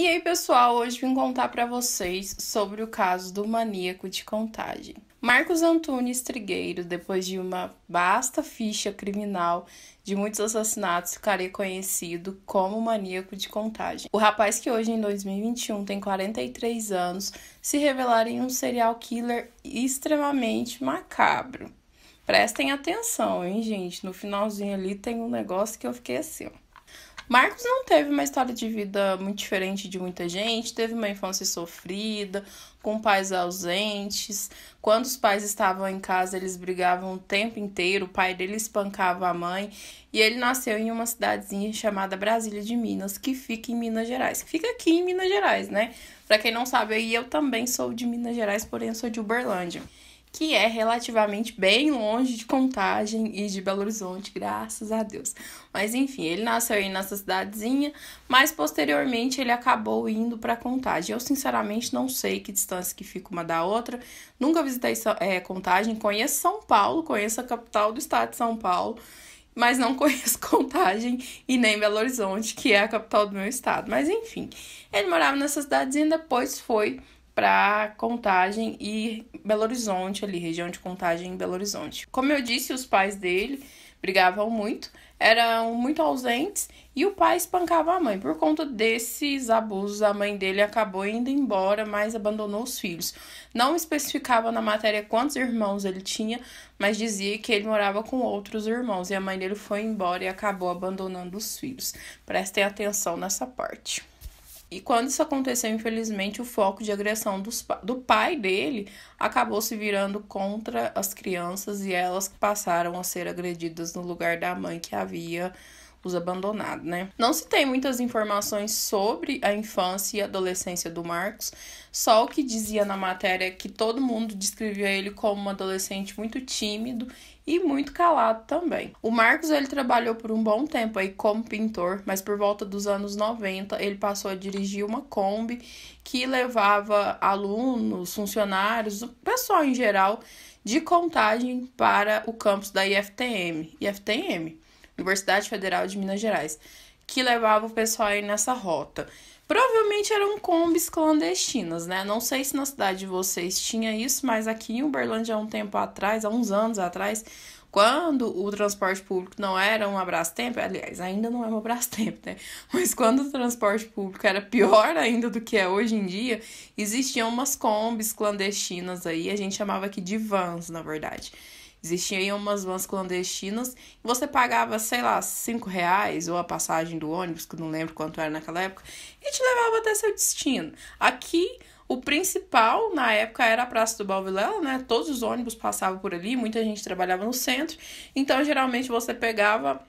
E aí, pessoal, hoje vim contar para vocês sobre o caso do maníaco de Contagem. Marcos Antunes Trigueiro, depois de uma vasta ficha criminal de muitos assassinatos, ficaria conhecido como maníaco de contagem. O rapaz que hoje em 2021 tem 43 anos se revelaria um serial killer extremamente macabro. Prestem atenção, hein, gente? No finalzinho ali tem um negócio que eu fiquei assim, ó. Marcos não teve uma história de vida muito diferente de muita gente, teve uma infância sofrida, com pais ausentes. Quando os pais estavam em casa, eles brigavam o tempo inteiro, o pai dele espancava a mãe. E ele nasceu em uma cidadezinha chamada Brasília de Minas, que fica em Minas Gerais. fica aqui em Minas Gerais, né? Pra quem não sabe, eu também sou de Minas Gerais, porém eu sou de Uberlândia que é relativamente bem longe de Contagem e de Belo Horizonte, graças a Deus. Mas enfim, ele nasceu aí nessa cidadezinha, mas posteriormente ele acabou indo para Contagem. Eu sinceramente não sei que distância que fica uma da outra. Nunca visitei é, Contagem, conheço São Paulo, conheço a capital do estado de São Paulo, mas não conheço Contagem e nem Belo Horizonte, que é a capital do meu estado. Mas enfim, ele morava nessa cidadezinha, depois foi para Contagem e Belo Horizonte, ali, região de Contagem e Belo Horizonte. Como eu disse, os pais dele brigavam muito, eram muito ausentes e o pai espancava a mãe. Por conta desses abusos, a mãe dele acabou indo embora, mas abandonou os filhos. Não especificava na matéria quantos irmãos ele tinha, mas dizia que ele morava com outros irmãos e a mãe dele foi embora e acabou abandonando os filhos. Prestem atenção nessa parte. E quando isso aconteceu, infelizmente, o foco de agressão dos, do pai dele acabou se virando contra as crianças e elas passaram a ser agredidas no lugar da mãe que havia os abandonados, né? Não se tem muitas informações sobre a infância e adolescência do Marcos, só o que dizia na matéria é que todo mundo descrevia ele como um adolescente muito tímido e muito calado também. O Marcos ele trabalhou por um bom tempo aí como pintor, mas por volta dos anos 90 ele passou a dirigir uma Kombi que levava alunos, funcionários, o pessoal em geral de contagem para o campus da IFTM. IFTM Universidade Federal de Minas Gerais, que levava o pessoal aí nessa rota. Provavelmente eram combis clandestinas, né? Não sei se na cidade de vocês tinha isso, mas aqui em Uberlândia há um tempo atrás, há uns anos atrás, quando o transporte público não era um abraço-tempo, aliás, ainda não é um abraço-tempo, né? Mas quando o transporte público era pior ainda do que é hoje em dia, existiam umas combis clandestinas aí, a gente chamava aqui de vans, na verdade Existiam aí umas vans clandestinas e você pagava, sei lá, cinco reais ou a passagem do ônibus, que não lembro quanto era naquela época, e te levava até seu destino. Aqui, o principal na época era a Praça do Balvilela, né? Todos os ônibus passavam por ali, muita gente trabalhava no centro, então geralmente você pegava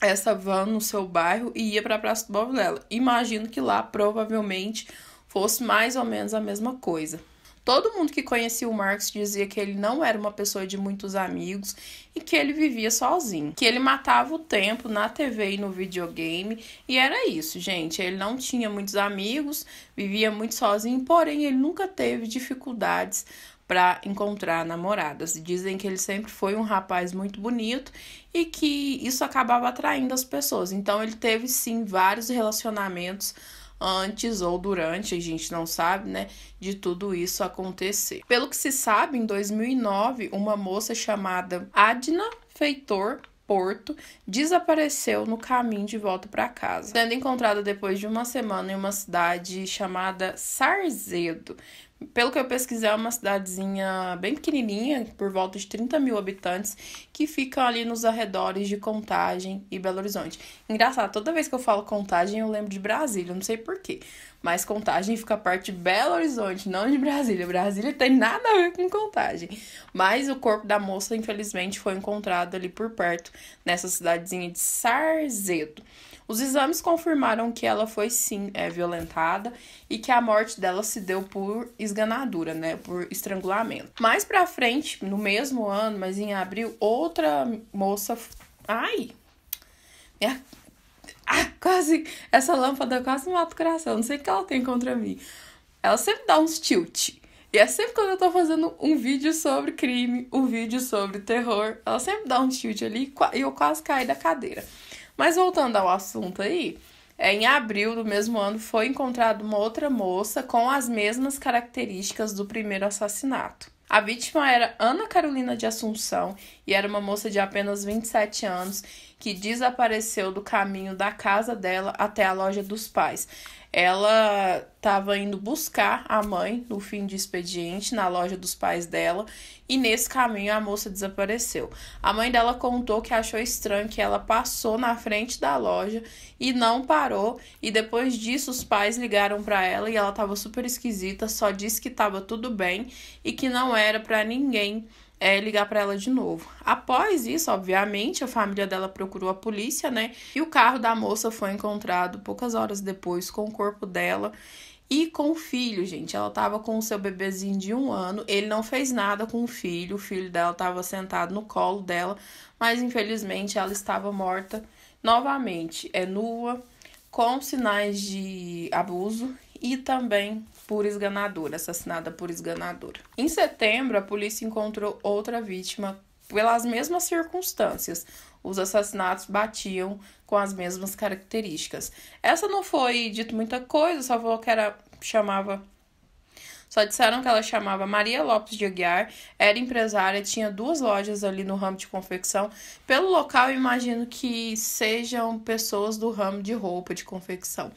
essa van no seu bairro e ia para a Praça do Balvilela. Imagino que lá provavelmente fosse mais ou menos a mesma coisa. Todo mundo que conhecia o Marx dizia que ele não era uma pessoa de muitos amigos e que ele vivia sozinho, que ele matava o tempo na TV e no videogame, e era isso, gente. Ele não tinha muitos amigos, vivia muito sozinho, porém ele nunca teve dificuldades para encontrar namoradas. Dizem que ele sempre foi um rapaz muito bonito e que isso acabava atraindo as pessoas. Então ele teve sim vários relacionamentos antes ou durante, a gente não sabe, né, de tudo isso acontecer. Pelo que se sabe, em 2009, uma moça chamada Adna Feitor Porto desapareceu no caminho de volta para casa, sendo encontrada depois de uma semana em uma cidade chamada Sarzedo, pelo que eu pesquisei, é uma cidadezinha bem pequenininha, por volta de 30 mil habitantes, que fica ali nos arredores de Contagem e Belo Horizonte. Engraçado, toda vez que eu falo Contagem, eu lembro de Brasília, não sei porquê. Mas Contagem fica parte de Belo Horizonte, não de Brasília. Brasília tem nada a ver com Contagem. Mas o corpo da moça, infelizmente, foi encontrado ali por perto, nessa cidadezinha de Sarzedo. Os exames confirmaram que ela foi sim é, violentada e que a morte dela se deu por esganadura, né, por estrangulamento. Mais para frente, no mesmo ano, mas em abril, outra moça, ai, minha ah, quase. Essa lâmpada quase mata o coração. Não sei o que ela tem contra mim. Ela sempre dá uns tilt. E é sempre quando eu tô fazendo um vídeo sobre crime, um vídeo sobre terror. Ela sempre dá um tilt ali e eu quase caí da cadeira. Mas voltando ao assunto aí, é, em abril do mesmo ano foi encontrada uma outra moça com as mesmas características do primeiro assassinato. A vítima era Ana Carolina de Assunção e era uma moça de apenas 27 anos que desapareceu do caminho da casa dela até a loja dos pais ela estava indo buscar a mãe no fim de expediente na loja dos pais dela e nesse caminho a moça desapareceu. A mãe dela contou que achou estranho que ela passou na frente da loja e não parou e depois disso os pais ligaram para ela e ela estava super esquisita, só disse que estava tudo bem e que não era para ninguém é, ligar para ela de novo. Após isso, obviamente, a família dela procurou a polícia, né? E o carro da moça foi encontrado poucas horas depois com o corpo dela e com o filho, gente. Ela tava com o seu bebezinho de um ano. Ele não fez nada com o filho. O filho dela tava sentado no colo dela, mas infelizmente ela estava morta novamente. É nua, com sinais de abuso e também por esganador, assassinada por esganador. Em setembro, a polícia encontrou outra vítima pelas mesmas circunstâncias. Os assassinatos batiam com as mesmas características. Essa não foi dito muita coisa, só falou que era chamava só disseram que ela chamava Maria Lopes de Aguiar, era empresária, tinha duas lojas ali no ramo de confecção. Pelo local, imagino que sejam pessoas do ramo de roupa de confecção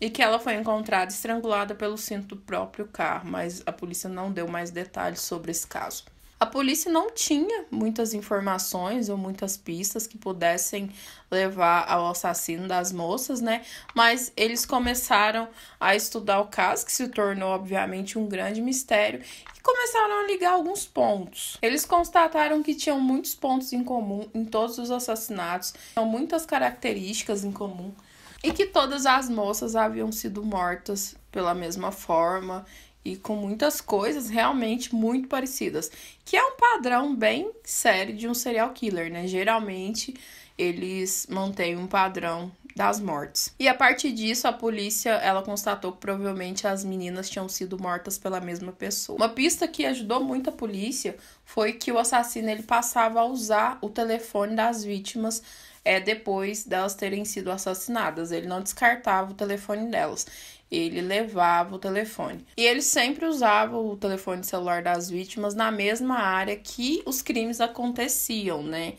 e que ela foi encontrada estrangulada pelo cinto do próprio carro, mas a polícia não deu mais detalhes sobre esse caso. A polícia não tinha muitas informações ou muitas pistas que pudessem levar ao assassino das moças, né? Mas eles começaram a estudar o caso, que se tornou obviamente um grande mistério, e começaram a ligar alguns pontos. Eles constataram que tinham muitos pontos em comum em todos os assassinatos, tinham muitas características em comum e que todas as moças haviam sido mortas pela mesma forma e com muitas coisas realmente muito parecidas, que é um padrão bem sério de um serial killer, né? Geralmente eles mantêm um padrão das mortes. E a partir disso, a polícia ela constatou que provavelmente as meninas tinham sido mortas pela mesma pessoa. Uma pista que ajudou muito a polícia foi que o assassino ele passava a usar o telefone das vítimas é, depois delas terem sido assassinadas. Ele não descartava o telefone delas, ele levava o telefone. E ele sempre usava o telefone celular das vítimas na mesma área que os crimes aconteciam, né?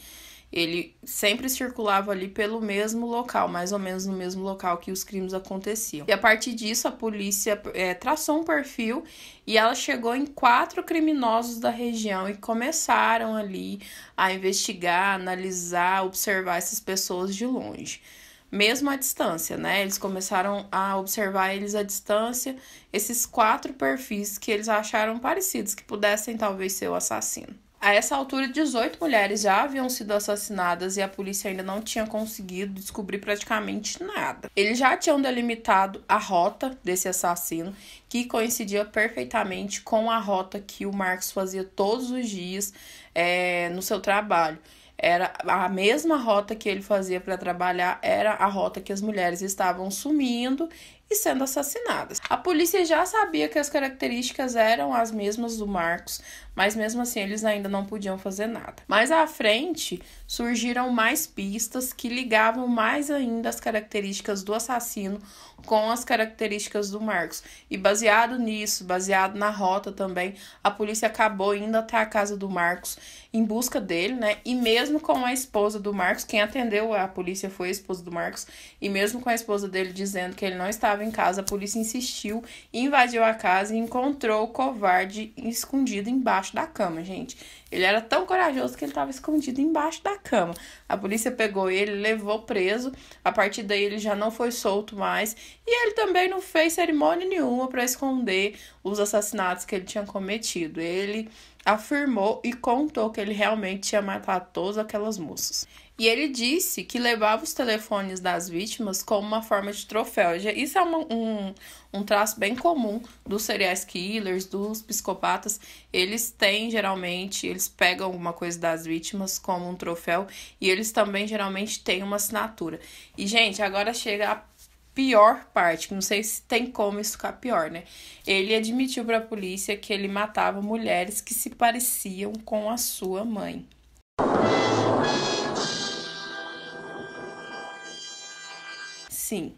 ele sempre circulava ali pelo mesmo local, mais ou menos no mesmo local que os crimes aconteciam. E a partir disso, a polícia é, traçou um perfil e ela chegou em quatro criminosos da região e começaram ali a investigar, analisar, observar essas pessoas de longe mesmo à distância, né? Eles começaram a observar eles à distância, esses quatro perfis que eles acharam parecidos, que pudessem talvez ser o assassino. A essa altura, 18 mulheres já haviam sido assassinadas e a polícia ainda não tinha conseguido descobrir praticamente nada. Eles já tinham delimitado a rota desse assassino, que coincidia perfeitamente com a rota que o Marx fazia todos os dias é, no seu trabalho era a mesma rota que ele fazia para trabalhar, era a rota que as mulheres estavam sumindo e sendo assassinadas. A polícia já sabia que as características eram as mesmas do Marcos, mas mesmo assim eles ainda não podiam fazer nada. Mais à frente, surgiram mais pistas que ligavam mais ainda as características do assassino com as características do Marcos. E baseado nisso, baseado na rota também, a polícia acabou indo até a casa do Marcos em busca dele, né? E mesmo mesmo com a esposa do Marcos, quem atendeu a polícia foi a esposa do Marcos, e mesmo com a esposa dele dizendo que ele não estava em casa, a polícia insistiu, invadiu a casa e encontrou o covarde escondido embaixo da cama, gente. Ele era tão corajoso que ele estava escondido embaixo da cama. A polícia pegou ele, levou preso. A partir daí ele já não foi solto mais. E ele também não fez cerimônia nenhuma para esconder os assassinatos que ele tinha cometido. Ele afirmou e contou que ele realmente tinha matado todas aquelas moças. E ele disse que levava os telefones das vítimas como uma forma de troféu. Isso é uma, um, um traço bem comum dos serial killers, dos psicopatas. Eles têm geralmente, eles pegam alguma coisa das vítimas como um troféu e eles também geralmente têm uma assinatura. E, gente, agora chega a pior parte, não sei se tem como isso ficar pior, né? Ele admitiu para a polícia que ele matava mulheres que se pareciam com a sua mãe. sim.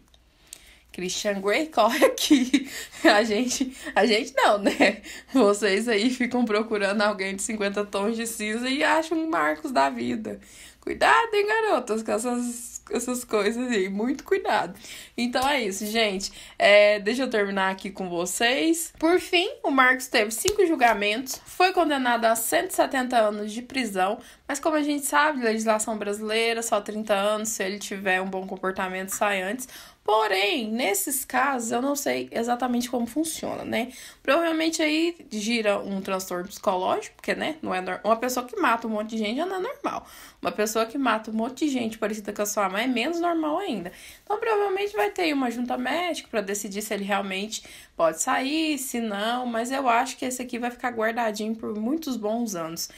Christian Grey corre aqui. A gente, a gente não, né? Vocês aí ficam procurando alguém de 50 tons de cinza e acham Marcos da vida. Cuidado, hein, garotas, com essas essas coisas aí. Muito cuidado. Então é isso, gente. É, deixa eu terminar aqui com vocês. Por fim, o Marcos teve cinco julgamentos, foi condenado a 170 anos de prisão, mas como a gente sabe, legislação brasileira, só 30 anos, se ele tiver um bom comportamento, sai antes. Porém, nesses casos, eu não sei exatamente como funciona, né? Provavelmente aí gira um transtorno psicológico, porque, né, não é Uma pessoa que mata um monte de gente já não é normal. Uma pessoa que mata um monte de gente parecida com a sua mãe é menos normal ainda. Então, provavelmente vai ter uma junta médica para decidir se ele realmente pode sair, se não, mas eu acho que esse aqui vai ficar guardadinho por muitos bons anos.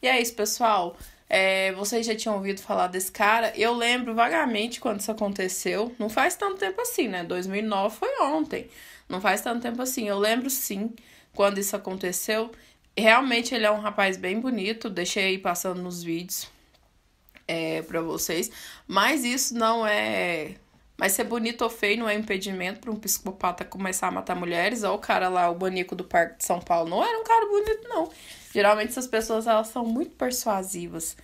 E é isso, pessoal. É, vocês já tinham ouvido falar desse cara? Eu lembro vagamente quando isso aconteceu. Não faz tanto tempo assim, né? 2009 foi ontem. Não faz tanto tempo assim. Eu lembro sim quando isso aconteceu. Realmente ele é um rapaz bem bonito. Deixei aí passando nos vídeos é, para vocês. Mas isso não é. Mas ser bonito ou feio não é impedimento para um psicopata começar a matar mulheres. Olha o cara lá, o banico do Parque de São Paulo. Não era um cara bonito, não. Geralmente essas pessoas elas são muito persuasivas.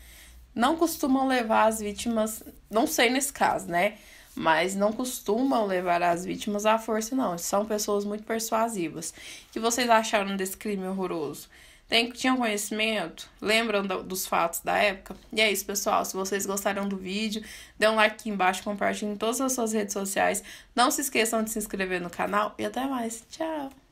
Não costumam levar as vítimas, não sei nesse caso, né? Mas não costumam levar as vítimas à força, não. São pessoas muito persuasivas. O que vocês acharam desse crime horroroso? Tem, tinham conhecimento? Lembram do, dos fatos da época? E é isso, pessoal. Se vocês gostaram do vídeo, dê um like aqui embaixo, compartilhem em todas as suas redes sociais. Não se esqueçam de se inscrever no canal e até mais. Tchau!